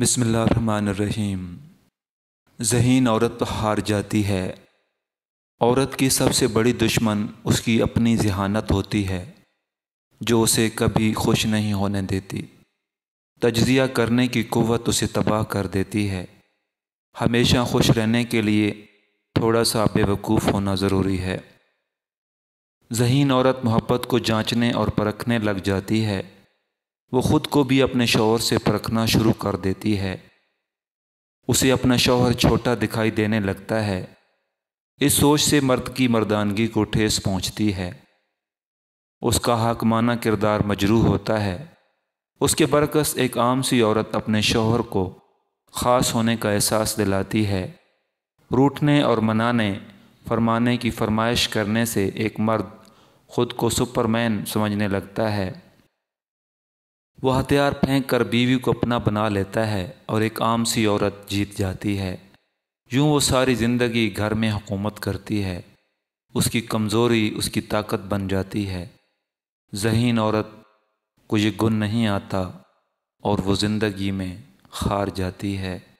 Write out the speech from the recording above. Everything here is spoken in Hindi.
बसमीम जहीन औरत तो हार जाती है औरत की सबसे बड़ी दुश्मन उसकी अपनी जहानत होती है जो उसे कभी खुश नहीं होने देती तजिया करने की क़वत उसे तबाह कर देती है हमेशा खुश रहने के लिए थोड़ा सा बेवकूफ़ होना ज़रूरी है जहीन औरत मोहब्बत को जांचने और परखने लग जाती है वो ख़ुद को भी अपने शोहर से परखना शुरू कर देती है उसे अपना शोहर छोटा दिखाई देने लगता है इस सोच से मर्द की मर्दानगी को ठेस पहुंचती है उसका हाकमाना किरदार मजरूह होता है उसके बरकस एक आम सी औरत अपने शोहर को ख़ास होने का एहसास दिलाती है रूठने और मनाने फरमाने की फरमाइश करने से एक मर्द ख़ुद को सुपरमैन समझने लगता है वह हथियार फेंक कर बीवी को अपना बना लेता है और एक आम सी औरत जीत जाती है यूं वो सारी ज़िंदगी घर में हुकूमत करती है उसकी कमज़ोरी उसकी ताकत बन जाती है जहीन औरत को ये गुन नहीं आता और वो ज़िंदगी में हार जाती है